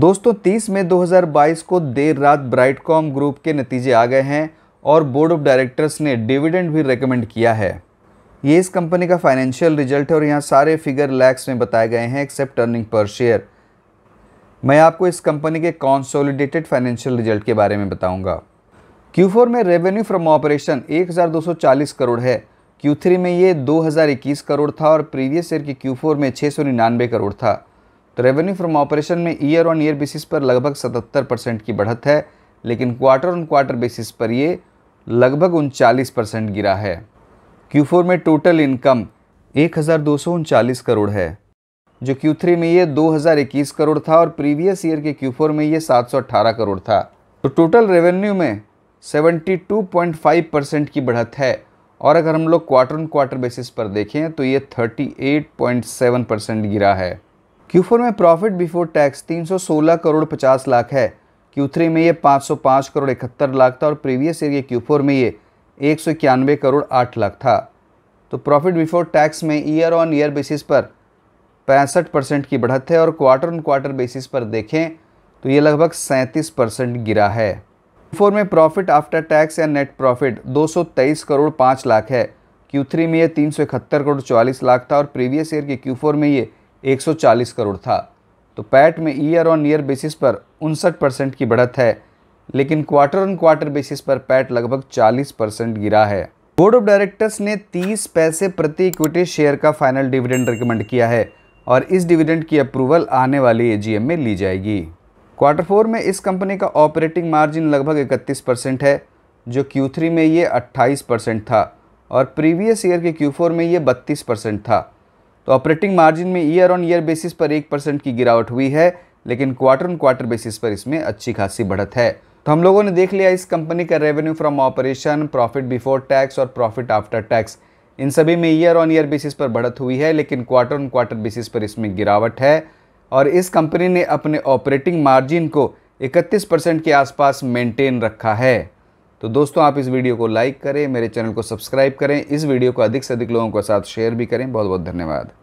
दोस्तों 30 मई 2022 को देर रात ब्राइटकॉम ग्रुप के नतीजे आ गए हैं और बोर्ड ऑफ डायरेक्टर्स ने डिविडेंड भी रिकमेंड किया है ये इस कंपनी का फाइनेंशियल रिजल्ट है और यहाँ सारे फिगर लैक्स में बताए गए हैं एक्सेप्ट अर्निंग पर शेयर मैं आपको इस कंपनी के कॉन्सोलिडेटेड फाइनेंशियल रिजल्ट के बारे में बताऊँगा क्यू में रेवेन्यू फ्रॉम ऑपरेशन एक करोड़ है क्यू में ये दो करोड़ था और प्रीवियस ईयर के क्यू में छः करोड़ था तो रेवेन्यू फ्रॉम ऑपरेशन में ईयर ऑन ईयर बेसिस पर लगभग 77 परसेंट की बढ़त है लेकिन क्वार्टर ऑन क्वार्टर बेसिस पर ये लगभग उनचालीस परसेंट गिरा है Q4 में टोटल इनकम एक करोड़ है जो Q3 में ये 2021 करोड़ था और प्रीवियस ईयर के Q4 में ये 718 करोड़ था तो टोटल रेवेन्यू में 72.5 परसेंट की बढ़त है और अगर हम लोग क्वार्टर ऑन क्वार्टर बेसिस पर देखें तो ये 38.7 परसेंट गिरा है Q4 में profit before tax 316 crore 50 lakh है Q3 में ये 505 करोड़ इकहत्तर लाख था और प्रीवियस ईयर के Q4 में ये एक करोड़ आठ लाख था तो प्रॉफिट बिफोर टैक्स में ईयर ऑन ईयर बेसिस पर पैंसठ परसेंट की बढ़त है और क्वार्टर ऑन क्वार्टर बेसिस पर देखें तो ये लगभग सैंतीस परसेंट गिरा है फोर में प्रॉफिट आफ्टर टैक्स या नेट प्रॉफिट तेईस करोड़ पाँच लाख है थ्री में ये तीन करोड़ 44 लाख था और प्रीवियस ईयर के फोर में ये 140 करोड़ था तो पैट में ईयर ऑन ईयर बेसिस पर उनसठ परसेंट की बढ़त है लेकिन क्वार्टर ऑन क्वार्टर बेसिस पर पैट लगभग 40 परसेंट गिरा है बोर्ड ऑफ डायरेक्टर्स ने 30 पैसे प्रति इक्विटी शेयर का फाइनल डिविडेंड रिकमेंड किया है और इस डिविडेंड की अप्रूवल आने वाली एजीएम में ली जाएगी क्वार्टर फोर में इस कंपनी का ऑपरेटिंग मार्जिन लगभग इकतीस परसेंट है जो क्यू में ये अट्ठाईस परसेंट था और प्रीवियस ईयर के क्यू में ये बत्तीस परसेंट था तो ऑपरेटिंग मार्जिन में ईयर ऑन ईयर बेसिस पर एक परसेंट की गिरावट हुई है लेकिन क्वार्टर ऑन क्वार्टर बेसिस पर इसमें अच्छी खासी बढ़त है तो हम लोगों ने देख लिया इस कंपनी का revenue from operation profit before tax और प्रॉफिट आफ्टर टैक्स इन सभी में ईयर ऑन ईयर बेसिस पर बढ़त हुई है लेकिन क्वार्टर ऑन क्वार्टर बेसिस पर इसमें गिरावट है और इस कंपनी ने अपने ऑपरेटिंग मार्जिन को 31 परसेंट के आसपास मेंटेन रखा है तो दोस्तों आप इस वीडियो को लाइक करें मेरे चैनल को सब्सक्राइब करें इस वीडियो को अधिक से अधिक लोगों के साथ शेयर भी करें बहुत बहुत धन्यवाद